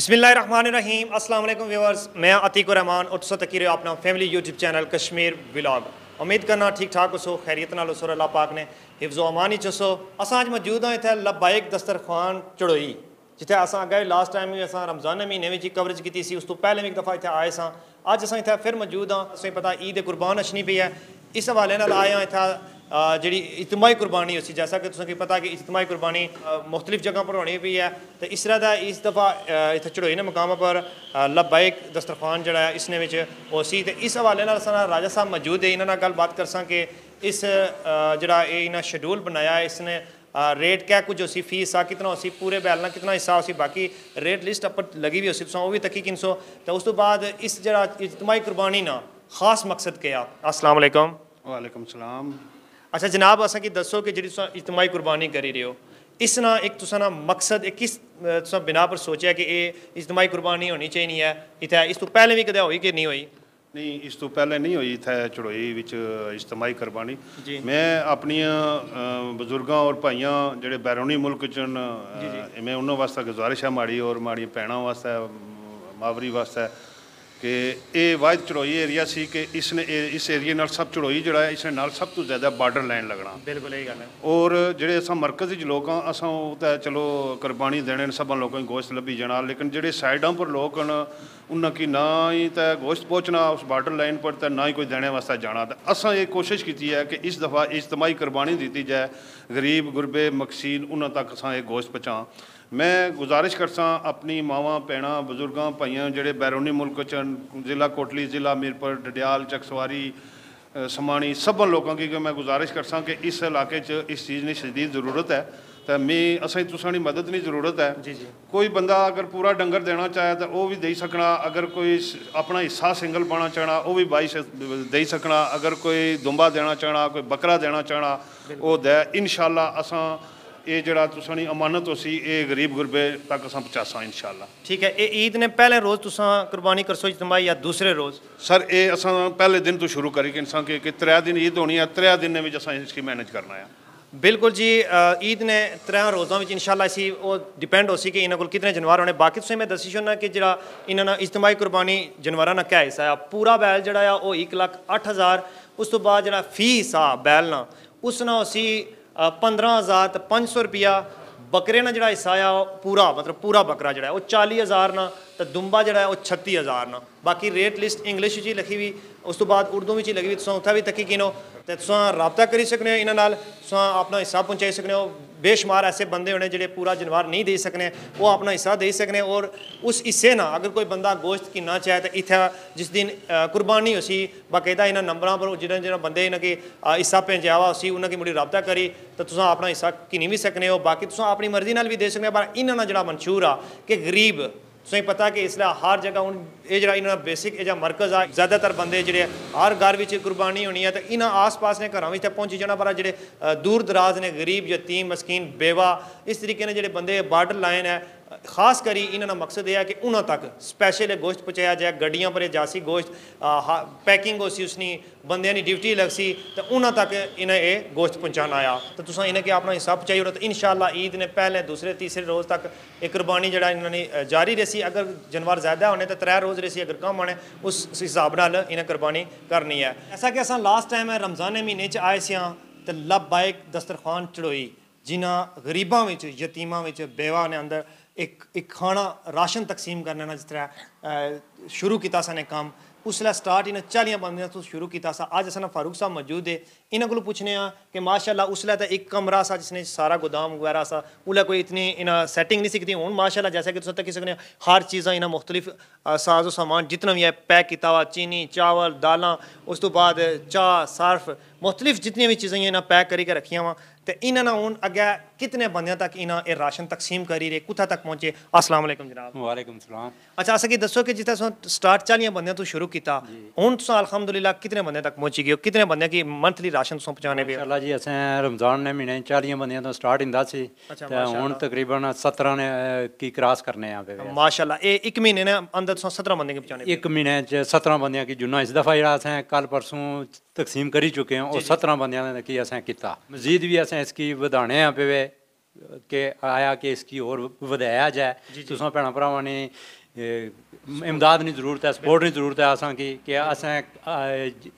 बसमीम अस्सलाम असल मैं अतीक रहमान उत्सव तकीर अपना family YouTube channel Kashmir blog उम्मीद करना ठीक ठाक उसो खैरियत नाल उसो अल्लाह पाक ने हिफ्ज़ो अमानी चुसो अस अज मौजूद हाँ इतने लबाइक दस्तरखान चढ़ोई जिते अस गए लास्ट टाइम भी अस रमज़ान महीने में कवरेज की उस तो पहले भी एक दफ़ा इतने आए सा अज अस इतने फिर मौजूद हाँ तुसें पता ईद कुर्बान अछनी पी है इस हवाले आए हाँ इतना जी इजमाई कुरबानी उसी जैसा कि तुम्हें पता कि इजमाई कुरबानी मुख्तलिफ जगह पर होनी भी है तो इस तरह का इस दफा इत चढ़ोई ने मुकाम पर लबाइक दस्तरखान जरा है सी तो इस हवाले ना राजा साहब मौजूद है इन्होंने गलबात कर सके इस जरा इन्हें शड्यूल बनाया इसने रेट क्या कुछ उसी फीस आ कितना उसी पूरे बैलना कितना हिस्सा उसी बाकी रेट लिस्ट अपर लगी भी उसी तो भी तकी किन सो तो उस बाद इस जरा इजमाई कुरबानी ना खास मकसद क्या असलम वालेकुम सलाम ਅੱਛਾ ਜਨਾਬ ਅਸਾਂ ਕੀ ਦੱਸੋ ਕਿ ਜਿਹੜੀ ਤੁਸੀਂ ਇਤਮਾਈ ਕੁਰਬਾਨੀ ਕਰੀ ਰਹੇ ਹੋ ਇਸ ਨਾਲ ਇੱਕ ਤੁਸੀਂ ਨਾ ਮਕਸਦ ਇੱਕ ਕਿਸ ਤੁਸੀਂ ਬਿਨਾ ਪਰ ਸੋਚਿਆ ਕਿ ਇਹ ਇਤਮਾਈ ਕੁਰਬਾਨੀ ਹੋਣੀ ਚਾਹੀਦੀ ਹੈ ਇਥੇ ਇਸ ਤੋਂ ਪਹਿਲੇ ਵੀ ਕਦੇ ਹੋਈ ਕਿ ਨਹੀਂ ਹੋਈ ਨਹੀਂ ਇਸ ਤੋਂ ਪਹਿਲੇ ਨਹੀਂ ਹੋਈ ਇਥੇ ਚੜੋਈ ਵਿੱਚ ਇਜਤਮਾਈ ਕੁਰਬਾਨੀ ਮੈਂ ਆਪਣੀਆਂ ਬਜ਼ੁਰਗਾਂ ਔਰ ਭਾਈਆਂ ਜਿਹੜੇ ਬੈਰੋਨੀ ਮੁਲਕ ਚ ਮੈਂ ਉਹਨਾਂ ਵਾਸਤੇ ਗੁਜ਼ਾਰਿਸ਼ ਆ ਮਾੜੀ ਔਰ ਮਾੜੀ ਪੈਣਾ ਵਾਸਤੇ ਮਾਵਰੀ ਵਾਸਤੇ ਕਿ ਇਹ ਵਾਇਦ ਚੜੋਈ ਏਰੀਆ ਸੀ ਕਿ ਇਸ ਨੇ ਇਸ ਏਰੀਏ ਨਾਲ ਸਭ ਚੜੋਈ ਜਿਹੜਾ ਹੈ ਇਸ ਨਾਲ ਸਭ ਤੋਂ ਜ਼ਿਆਦਾ ਬਾਰਡਰ ਲਾਈਨ ਲੱਗਣਾ ਬਿਲਕੁਲ ਇਹ ਗੱਲ ਹੈ ਔਰ ਜਿਹੜੇ ਅਸਾਂ ਮਰਕਜ਼ੀ ਚ ਲੋਕ ਆ ਅਸਾਂ ਉਹ ਤਾਂ ਚਲੋ ਕੁਰਬਾਨੀ ਦੇਣੇ ਨੇ ਸਭਾਂ ਲੋਕਾਂ ਨੂੰ ਗੋਸ਼ਤ ਲੱਭੀ ਜਾਣਾ ਲੇਕਿਨ ਜਿਹੜੇ ਸਾਈਡਾਂ ਪਰ ਲੋਕ ਹਨ ਉਹਨਾਂ ਕੀ ਨਾ ਹੀ ਤਾਂ ਗੋਸ਼ਤ ਪਹੁੰਚਣਾ ਉਸ ਬਾਰਡਰ ਲਾਈਨ ਪਰ ਤਾਂ ਨਾ ਹੀ ਕੋਈ ਦੇਣੇ ਵਾਸਤੇ ਜਾਣਾ ਤਾਂ ਅਸਾਂ ਇਹ ਕੋਸ਼ਿਸ਼ ਕੀਤੀ ਹੈ ਕਿ ਇਸ ਦਫਾ ਇਜਤਮਾਈ ਕੁਰਬਾਨੀ ਦਿੱਤੀ ਜਾਏ ਗਰੀਬ ਗੁਰਬੇ ਮਕਸੀਨ ਉਹਨਾਂ ਤੱਕ ਅਸਾਂ ਇਹ ਗੋਸ਼ਤ ਪਹੁੰਚਾਂ ਮੈਂ ਗੁਜ਼ਾਰਿਸ਼ ਕਰਸਾਂ ਆਪਣੀ ਮਾਵਾਂ ਪੈਣਾ ਬਜ਼ੁਰਗਾਂ ਭਾਈਆਂ ਜਿਹੜੇ ਬੈਰੋਨੀ ਮੁਲਕ ਚ ਜ਼ਿਲ੍ਹਾ ਕੋਟਲੀ ਜ਼ਿਲ੍ਹਾ ਮੀਰਪੁਰ ਡਡਿਆਲ ਚਕਸਵਾਰੀ ਸਮਾਣੀ ਸਭ ਲੋਕਾਂ ਕੀ ਕਿ ਮੈਂ ਗੁਜ਼ਾਰਿਸ਼ ਕਰਸਾਂ ਕਿ ਇਸ ਇਲਾਕੇ 'ਚ ਇਸ ਚੀਜ਼ ਦੀ ਸ਼ਦੀਦ ਜ਼ਰੂਰਤ ਹੈ ਤਾਂ ਮੈਂ ਅਸਾਂ ਤੁਸਾਂ ਦੀ ਮਦਦ ਨਹੀਂ ਜ਼ਰੂਰਤ ਹੈ ਕੋਈ ਬੰਦਾ ਅਗਰ ਪੂਰਾ ਡੰਗਰ ਦੇਣਾ ਚਾਹੇ ਤਾਂ ਉਹ ਵੀ ਦੇ ਸਕਣਾ ਅਗਰ ਕੋਈ ਆਪਣਾ ਹਿੱਸਾ ਸਿੰਗਲ ਪਾਣਾ ਚਾਹਣਾ ਉਹ ਵੀ 22 ਦੇ ਸਕਣਾ ਅਗਰ ਕੋਈ ਦੁੰਬਾ ਦੇਣਾ ਚਾਹਣਾ ਕੋਈ ਬੱਕਰਾ ਦੇਣਾ ਚਾਹਣਾ ਉਹ ਦੇ ਇਨਸ਼ਾਅੱਲਾ ਅਸਾਂ ਇਹ ਜਿਹੜਾ ਤੁਸੀਂ ਨੇ ਅਮਾਨਤ ਹੋਸੀ ਇਹ ਗਰੀਬ ਗੁਰਬੇ ਤੱਕ ਅਸਾਂ ਪਹੁੰਚਾਸਾਂ ਇਨਸ਼ਾਅੱਲਾ ਠੀਕ ਹੈ ਇਹ ਈਦ ਨੇ ਪਹਿਲੇ ਰੋਜ਼ ਤੁਸੀਂ ਕੁਰਬਾਨੀ ਕਰਸੋ ਇਜਤਮਾਈ ਜਾਂ ਦੂਸਰੇ ਰੋਜ਼ ਸਰ ਇਹ ਅਸਾਂ ਪਹਿਲੇ ਦਿਨ ਤੋਂ ਸ਼ੁਰੂ ਕਰੀ ਕਿ ਇਨਸਾਂ ਕਿ ਕਿ ਤਰਿਆ ਦਿਨ ਈਦ ਹੋਣੀ ਹੈ ਤਰਿਆ ਦਿਨ ਦੇ ਵਿੱਚ ਅਸਾਂ ਇਸ ਕੀ ਮੈਨੇਜ ਕਰਨਾ ਹੈ ਬਿਲਕੁਲ ਜੀ ਈਦ ਨੇ ਤਰਿਆਂ ਰੋਜ਼ਾਂ ਵਿੱਚ ਇਨਸ਼ਾਅੱਲਾ ਸੀ ਉਹ ਡਿਪੈਂਡ ਹੋ ਸੀ ਕਿ ਇਹਨਾਂ ਕੋਲ ਕਿੰਨੇ ਜਨਵਾਰ ਹੋਣੇ ਬਾਕੀ ਤੁਸੀਂ ਮੈਂ ਦੱਸੀ ਸ਼ੋਨਾ ਕਿ ਜਿਹੜਾ ਇਹਨਾਂ ਨਾਲ ਇਜਤਮਾਈ ਕੁਰਬਾਨੀ ਜਨਵਾਰਾਂ ਨਾਲ ਕਿਆ ਹਿੱਸਾ ਹੈ ਪੂਰਾ ਬੈਲ ਜਿਹੜਾ ਆ ਉਹ 1 ਲੱਖ 8000 ਉਸ ਤੋਂ ਬਾਅਦ ਜਿਹੜਾ ਫੀਸ ਆ ਬੈਲ ਨਾਲ ਉਸ ਨਾਲ ਅਸੀਂ 15500 ਰੁਪਿਆ ਬੱਕਰੇ ਨਾਲ ਜਿਹੜਾ ਹਿੱਸਾ ਆ ਪੂਰਾ ਮਤਲਬ ਪੂਰਾ ਬੱਕਰਾ ਜਿਹੜਾ ਉਹ 40000 ਨਾਲ ਤੇ ਦੁੰਬਾ ਜਿਹੜਾ ਉਹ 36000 ਨਾਲ ਬਾਕੀ ਰੇਟ ਲਿਸਟ ਇੰਗਲਿਸ਼ ਵਿੱਚ ਹੀ ਲਿਖੀ ਵੀ ਉਸ ਤੋਂ ਬਾਅਦ ਉਰਦੂ ਵਿੱਚ ਹੀ ਲਿਖੀ ਵੀ ਤੁਸੀਂ ਉੱਥੇ ਵੀ ਤੱਕੀ ਕਿਨੋ ਤੇ ਤੁਸੀਂ ਰਾਬਤਾ ਕਰੀ ਸਕਦੇ ਹੋ ਇਹਨਾਂ ਨਾਲ ਤੁਸੀਂ ਆਪਣਾ ਹਿੱਸਾ ਪਹੁੰਚਾਈ ਸਕਦੇ ਹੋ बेशुमार ऐसे बंदे होने जेह्ड़े पूरा जनवर नहीं देई सकने ओह् अपना हिस्सा देई सकने और उस हिस्से ना अगर कोई बंदा गोश्त किन्ना चाहे तो इतना जिस दिन कुर्बानी उसी बाकायदा इन्होंने नंबरों पर जो जो बंद इन्हें हिस्सा भेजेआ वा उसी उन्हें मुड़ी रबता करी तो तुस अपना हिस्सा किनी भी सकने हो बाकी अपनी मर्जी नाल बी देई सकने पर इन्ना जो मंशूर आ कि गरीब ਤੁਸੀਂ ਪਤਾ ਕਿ ਇਸ ਲਈ ਹਰ ਜਗ੍ਹਾ ਹੁਣ ਇਹ ਜਿਹੜਾ ਇਹਨਾਂ ਦਾ ਬੇਸਿਕ ਇਹ ਜਾਂ ਮਰਕਜ਼ ਆ ਜ਼ਿਆਦਾਤਰ ਬੰਦੇ ਜਿਹੜੇ ਹਰ ਘਰ ਵਿੱਚ ਕੁਰਬਾਨੀ ਹੋਣੀ ਹੈ ਤਾਂ ਇਹਨਾਂ ਆਸ-ਪਾਸ ਦੇ ਘਰਾਂ ਵਿੱਚ ਤਾਂ ਪਹੁੰਚ ਜਾਣਾ ਪਰ ਜਿਹੜੇ ਦੂਰ ਦਰਾਜ਼ ਨੇ ਗਰੀਬ ਯਤੀਮ ਮਸਕੀਨ ਬੇਵਾ ਇਸ ਤਰੀਕੇ ਨਾਲ ਜਿਹੜੇ ਬੰਦੇ ਬਾਰਡਰ ਲਾਈਨ ਹੈ खास करी इन्हों मकसद यह है कि उन्होंने तक स्पैशल गोश्त पहुँचाया जाए गड्डिया पर जासी गोश्त पैकिंग होसी उसनी बंद ड्यूटी लग सी तो उन्होंने तक इन्हें ये गोश्त पहुँचाया तो तुम इन्हें कि अपना हिस्सा पहुँचाई और तो इन शाला ईद ने पहले दूसरे तीसरे रोज़ तक एक कुर्बानी जरा इन्होंने जारी रही अगर जानवर ज्यादा होने तो त्रै रोज़ रही अगर कम आने उस हिसाब न इन्हें कुर्बानी करनी है ऐसा कि असा लास्ट टाइम रमज़ान महीने आए सहाँ तो लब बाइक दस्तरखान चढ़ोई जिन्हों गरीबों यतीमों बेवा ने अंदर एक एक खाना राशन तकसीम करने जिस ਜਿਸ ਤਰ੍ਹਾਂ ਸ਼ੁਰੂ ਕੀਤਾ ਸਾ ਨੇ स्टार्ट इन्हें चालिया बंदियाँ तो शुरू किया सा अज असा फारूक साहब मौजूद है इन्हों को पूछने कि माशाला उस तो एक कमरा सा जिसने सारा गोदाम वगैरह सा उला कोई इतनी इन्हें सैटिंग नहीं सीखती हूँ माशाला जैसा कि तुम तक सकने हर चीज़ा इन्हें मुख्तलिफ साजो सामान जितना भी है पैक किया हुआ चीनी चावल दाला उस तो बाद चाह सर्फ मुख्तलिफ जितनी भी चीज़ें इन्हें पैक करी के रखिया तो इन्होंने हूँ अगे कितने बंद तक इन्हें ये राशन तकसीम करी रहे कुत्थे तक पहुंचे असलम जनाब वालेकुम अच्छा अस दसो कि जितने स्टार्ट चालियाँ बंद तो शुरू किया हूँ तुम अलहमदुल्ला कितने बंद तक पहुँची गए कितने बंद की मंथली राशन तुम पहुँचाने पे अल्लाह जी असें रमजान ने महीने चालियाँ बंद तो स्टार्ट इंदा सी अच्छा, हूँ तकरीबन सत्रह ने की क्रॉस करने माशाला एक महीने ने अंदर तुम सत्रह बंद पहुँचाने एक महीने सत्रह बंद की जुना इस दफ़ा जरा असें कल परसों तकसीम करी चुके हैं ਉਹ 17 ਬੰਦਿਆਂ ਨੇ ਕੀ ਅਸਾਂ ਕੀਤਾ ਮਜ਼ੀਦ ਵੀ ਅਸਾਂ ਇਸ ਕੀ ਵਧਾਣੇ ਆ ਪਵੇ ਕਿ ਆਇਆ ਕਿ ਇਸ ਕੀ ਹੋਰ ਵਧਾਇਆ ਜਾਏ ਤੁਸੀਂ ਭੈਣਾ ਭਰਾਵਾਂ ਨੇ ਇਮਦਾਦ ਨਹੀਂ ਜ਼ਰੂਰਤ ਹੈ ਸਪੋਰਟ ਨਹੀਂ ਜ਼ਰੂਰਤ ਹੈ ਅਸਾਂ ਕੀ ਕਿ ਅਸਾਂ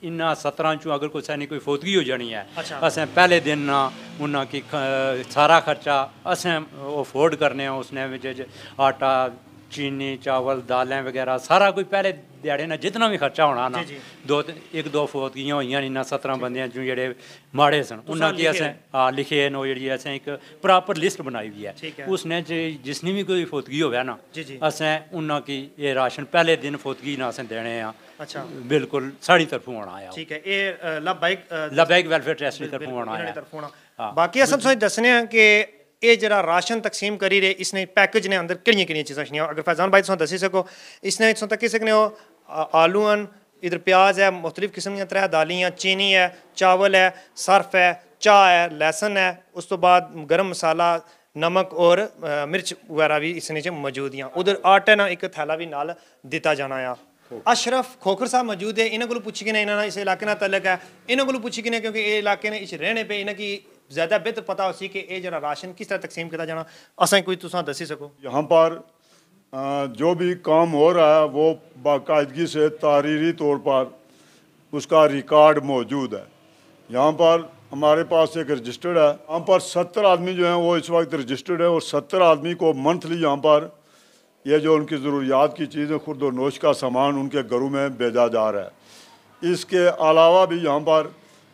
ਇਨਾ 17 ਚੋਂ ਅਗਰ ਕੋਈ ਸਾਨੀ ਕੋਈ ਫੋਤਗੀ ਹੋ ਜਾਣੀ ਹੈ ਅਸਾਂ ਪਹਿਲੇ ਦਿਨ ਨਾ ਉਹਨਾਂ ਕੀ ਸਾਰਾ ਖਰਚਾ ਅਸਾਂ ਅਫੋਰਡ ਕਰਨੇ ਆ ਉਸਨੇ ਵਿੱਚ ਆਟਾ चीनी चावल दालें वगैरह सारा कोई पहले ध्याड़े ने जितना भी खर्चा होना ना दो एक दो फौतगियां होइयां ने ना सत्रह बंदे जो जेह्ड़े माड़े सन उन्हें की असें हां लिखे न ओह् जेह्ड़ी असें इक प्रॉपर लिस्ट बनाई दी है उसने जिसनी भी कोई फौतगी होवे ना असें उन्हें की एह् राशन पहले दिन फोतगी ना असें देने आ अच्छा बिल्कुल साढ़ी तरफों आना आया ठीक है एह् लबाइक लबाइक वेलफेयर ट्रस्ट दी तरफों आना आया बाकी असें तुसें दस्सने आं कि ਇਹ राशन तकसीम ਤਕਸੀਮ ਕਰੀ ਰਹੇ ਇਸਨੇ ਪੈਕੇਜ ਨੇ ਅੰਦਰ ਕਿਹੜੀਆਂ ਕਿਹੜੀਆਂ ਚੀਜ਼ਾਂ ਛਣੀਆਂ ਅਗਰ ਫੈਜ਼ਾਨ ਭਾਈ ਤੁਹਾਨੂੰ ਦੱਸੀ ਸਕੋ ਇਸਨੇ ਇਥੋਂ ਤੱਕ इधर प्याज है मुख्तलिफ़ किस्म की तरह दालियाँ चीनी है चावल है सर्फ है चाह है लहसन है उस तो बाद गर्म मसाला नमक और आ, मिर्च वगैरह भी इसने मौजूद हैं उधर आटे ना एक थैला भी नाल दिता जाना है अशरफ खोखर साहब मौजूद है इन्होंने को पुछी ने इन्होंने इस इलाके तलक है इन्होंने को पुछी ने क्योंकि इलाके ने इस रहने पर इन्हें की ज़्यादा बेहतर पता हो कि ये जरा राशन किस तरह तकसीम किया जाना असें कोई तुसा दसी सको यहाँ पर जो भी काम हो रहा है वो बाकायदगी से तारीरी तौर पर उसका रिकॉर्ड मौजूद है यहाँ पर हमारे पास एक रजिस्टर्ड है यहाँ पर सत्तर आदमी जो हैं वो इस वक्त रजिस्टर्ड है और सत्तर आदमी को मंथली यहाँ पर ये जो उनकी ज़रूरियात की चीज़ें खुर्द नोश का सामान उनके घरों में भेजा जा रहा है इसके अलावा भी यहाँ पर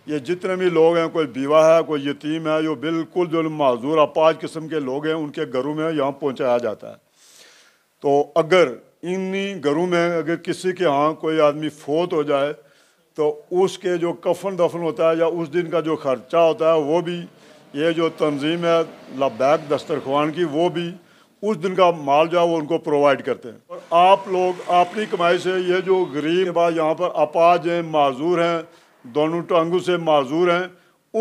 ये जितने भी लोग हैं कोई बीवा है कोई यतीम है जो बिल्कुल जो माजूर अपाज किस्म के लोग हैं उनके घरों में यहाँ पहुँचाया जाता है तो अगर इन्हीं घरों में अगर किसी के यहाँ कोई आदमी फोत हो जाए तो उसके जो कफन दफन होता है या उस दिन का जो खर्चा होता है वो भी ये जो तंजीम है लबैक दस्तरखान की वो भी उस दिन का माल जो है वो उनको प्रोवाइड करते हैं और आप लोग अपनी कमाई से ये जो गरीब यहाँ पर अपाज हैं माजूर हैं दोनों टांगों से माजूर हैं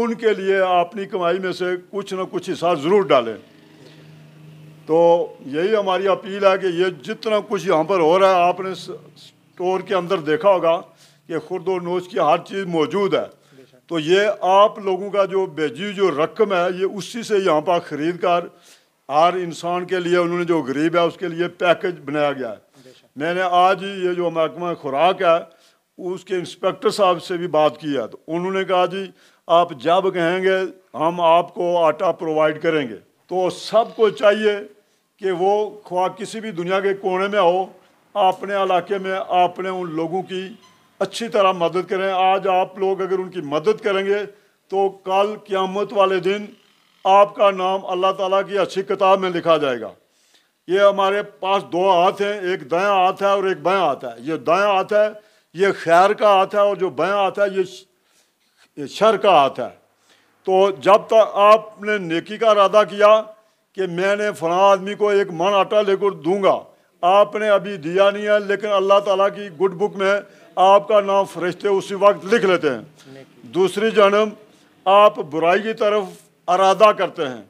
उनके लिए अपनी कमाई में से कुछ ना कुछ हिस्सा ज़रूर डालें तो यही हमारी अपील है कि ये जितना कुछ यहाँ पर हो रहा है आपने स्टोर के अंदर देखा होगा कि खुर्द और नोश की हर चीज़ मौजूद है तो ये आप लोगों का जो बेजी जो रकम है ये उसी से यहाँ पर ख़रीद कर हर इंसान के लिए उन्होंने जो गरीब है उसके लिए पैकेज बनाया गया है मैंने आज ये जो महकमा खुराक है उसके इंस्पेक्टर साहब से भी बात किया तो उन्होंने कहा जी आप जब कहेंगे हम आपको आटा प्रोवाइड करेंगे तो सबको चाहिए कि वो ख्वा किसी भी दुनिया के कोने में हो अपने इलाके में आपने उन लोगों की अच्छी तरह मदद करें आज आप लोग अगर उनकी मदद करेंगे तो कल क़्यामत वाले दिन आपका नाम अल्लाह ताला की अच्छी किताब में लिखा जाएगा ये हमारे पास दो हाथ हैं एक दाया हाथ है और एक बाया हाथ है ये दाया हाथ है ये खैर का हाथ है और जो बयाँ हाथ है ये शर का हाथ है तो जब तक आपने नेकी का इरादा किया कि मैंने फला आदमी को एक मन आटा लेकर दूंगा आपने अभी दिया नहीं है लेकिन अल्लाह ताला की गुड बुक में आपका नाम फरिश्ते उसी वक्त लिख लेते हैं दूसरी जन्म आप बुराई की तरफ अरादा करते हैं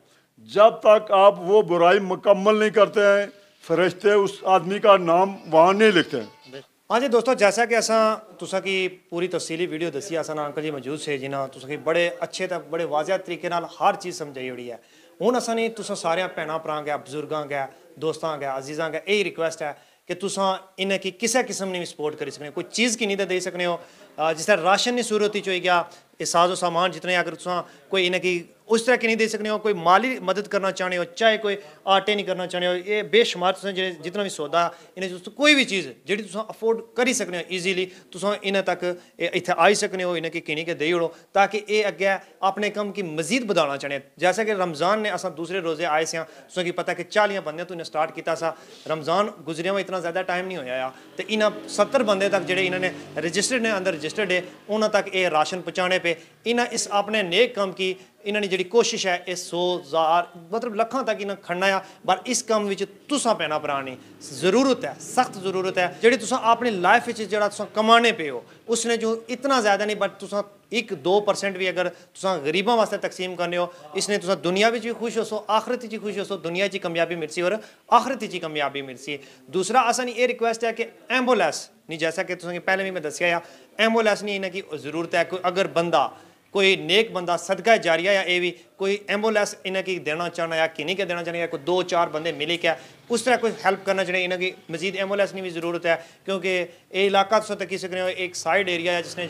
जब तक आप वो बुराई मुकम्मल नहीं करते हैं फरिश्ते उस आदमी का नाम वहाँ नहीं लिखते हैं ਹਾਂਜੀ ਦੋਸਤੋ ਜੈਸਾ ਕਿ ਅਸਾਂ ਤੁਸਾਂ ਕੀ ਪੂਰੀ ਤਫਸੀਲੀ ਵੀਡੀਓ ਦੱਸੀ ਅਸਾਂ ਅੰਕਲ ਜੀ ਮੌਜੂਦ ਸੇ ਜਿਨਾ ਤੁਸਾਂ ਕੀ ਬੜੇ ਅੱਛੇ ਤਾਂ ਬੜੇ ਵਾਜ਼ਿਆ ਤਰੀਕੇ ਨਾਲ ਹਰ ਚੀਜ਼ ਸਮਝਾਈ ਓੜੀ ਹੈ ਹੁਣ ਅਸਾਂ ਨੇ ਤੁਸਾਂ ਸਾਰਿਆਂ ਪੈਣਾ ਪਰਾਂ ਗਿਆ ਬਜ਼ੁਰਗਾਂ ਗਿਆ दोस्तों अगर अजीज़ा का यही रिक्वेस्ट है कि तुस इनकी की किसी किस्म ने सपोर्ट करी सकने कोई चीज़ की नहीं तो दे सकने हो जिस तरह राशन की सूरत ही गया साजो सामान जितने अगर तुस कोई इन्हें उस तरह की नहीं दे सकने हो कोई माली मदद करना चाहने हो चाहे कोई आटे नहीं करना चाहने हो ये बेशुमार जितना भी सौदा इन्हें कोई भी चीज़ जी अफोर्ड करी सकने हो ईजीली तुस इन्हें तक इतने आई सकने हो इन्हें किनी के देई ओड़ो ताकि ये अग्गै अपने कम की मजीद बधाना चाहने जैसा कि रमज़ान ने अस दूसरे रोज़े आए से तुसें पता कि चालियाँ बंदे तो इन्हें ਸਟਾਰਟ ਕੀਤਾ ਸਾ ਰਮਜ਼ਾਨ ਗੁਜ਼ਰਿਆ ਵਾ ਇਤਨਾ ਜ਼ਿਆਦਾ ਟਾਈਮ ਨਹੀਂ ਹੋਇਆ ਆ ਤੇ ਇਹਨਾਂ 70 ਬੰਦੇ ਤੱਕ ਜਿਹੜੇ ਇਹਨਾਂ ਨੇ ਰਜਿਸਟਰਡ ਨੇ ਅੰਦਰ ਰਜਿਸਟਰਡ ਹੈ ਉਹਨਾਂ ਤੱਕ ਇਹ ਰਾਸ਼ਨ ਪਹੁੰਚਾਣੇ ਪਏ ਇਹਨਾਂ ਇਸ ਆਪਣੇ ਨੇਕ ਕੰਮ ਕੀ ਇਹਨਾਂ ਨੇ ਜਿਹੜੀ ਕੋਸ਼ਿਸ਼ ਹੈ ਇਹ 100 ਹਜ਼ਾਰ ਮਤਲਬ ਲੱਖਾਂ ਤੱਕ ਇਹਨਾਂ ਖੜਨਾ ਆ ਪਰ ਇਸ ਕੰਮ ਵਿੱਚ ਤੁਸੀਂ ਪੈਣਾ ਪ੍ਰਾਣੀ ਜ਼ਰੂਰਤ ਹੈ ਸਖਤ ਜ਼ਰੂਰਤ ਹੈ ਜਿਹੜੀ ਤੁਸੀਂ ਆਪਣੀ ਲਾਈਫ ਵਿੱਚ ਜਿਹੜਾ ਤੁਸੀਂ ਕਮਾਣੇ ਪਿਓ ਉਸਨੇ ਜੋ ਇਤਨਾ ਜ਼ਿਆਦਾ ਨਹੀਂ ਬਟ ਤੁਸੀਂ ਇੱਕ 2% ਵੀ ਅਗਰ ਤੁਸੀਂ ਗਰੀਬਾਂ ਵਾਸਤੇ ਤਕਸੀਮ ਕਰਨੇ ਹੋ ਇਸਨੇ ਤੁਸੀਂ ਦੁਨੀਆ ਵਿੱਚ ਵੀ ਖੁਸ਼ ਹੋਸੋ ਆਖਰਤ ਵਿੱਚ ਖੁਸ਼ ਹੋਸੋ ਦੁਨੀਆ 'ਚ ਕਾਮਯਾਬੀ ਮਿਲਸੀ ਔਰ ਆਖਰਤ 'ਚ ਕਾਮਯਾਬੀ ਮਿਲਸੀ ਦੂਸਰਾ ਆਸਾਨੀ ਇਹ ਰਿਕੁਐਸਟ ਹੈ ਕਿ ਐਂਬੂਲੈਂਸ ਨਹੀਂ ਜੈਸਾ ਕਿ ਤੁਸੀਂ ਪਹਿਲੇ ਵੀ ਮੈਂ ਦੱਸਿਆ ਆ ਐਂਬੂਲੈਂਸ ਨਹੀਂ ਇਹਨਾਂ ਕੀ ਜ਼ਰੂਰਤ ਹੈ ਕੋਈ ਅਗਰ ਬੰਦਾ कोई नेक बंदा सदका जारिया या भी कोई एम्बुलेंस इन्हें देना चाहना या किन्हीं देना चाहना या कोई दो चार बंदे मिले क्या उस तरह कोई हेल्प करना चाहिए इनकी मजीद एम्बुलेंस की भी ज़रूरत है क्योंकि ये इलाका तो तकी सकने एक साइड एरिया है जिसने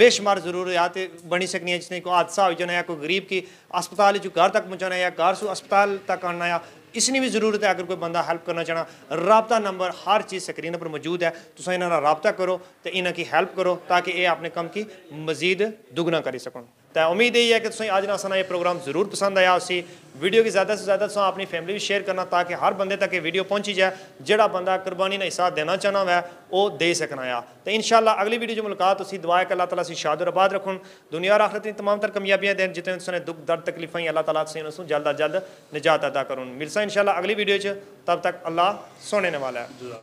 बेशुमार जरूरियात बनी सकनी है जिसने कोई हादसा हो जाना या कोई गरीब की अस्पताल जो घर तक पहुँचाना या घर से अस्पताल तक आना या ਕਿਸੇ ਨੇ ਵੀ ਜ਼ਰੂਰਤ ਹੈ ਅਗਰ ਕੋਈ ਬੰਦਾ ਹੈਲਪ ਕਰਨਾ ਚਾਹਣਾ ਰਾਬਤਾ ਨੰਬਰ ਹਰ ਚੀਜ਼ ਸਕਰੀਨ ਪਰ ਮੌਜੂਦ ਹੈ ਤੁਸੀਂ ਇਹਨਾਂ ਨਾਲ ਰਾਬਤਾ ਕਰੋ ਤੇ ਇਹਨਾਂ ਕੀ ਹੈਲਪ ਕਰੋ ਤਾਂ ਕਿ ਇਹ ਆਪਣੇ ਕੰਮ ਕੀ ਮਜ਼ੀਦ ਦੁਗਣਾ ਕਰੀ ਸਕਣ तो उम्मीद यही है कि तुम अज ना ये प्रोग्राम जरूर पसंद आया उसी वीडियो की ज़्यादा से ज़्यादा तुम अपनी फैमिली भी शेयर करना ताकि हर बंद तक यह वीडियो पहुंची जाए जोड़ा बंदा कुर्बानी ने हिस्सा देना चाहना है वो दे सकना है तो इन शाला अगली वीडियो मुलाकात उसी दुआ के अल्लाह तला शाद और आबाद रखूँ दुनिया और आखिरत तमाम तर कमियाबियाँ देन जितने तुमने दुख दर्द तकलीफा ही अल्लाह तला तुम जल्द अज जल्द निजात अदा करूँ मिलसा इन शाला अगली वीडियो तब तक अल्लाह सोने वाला है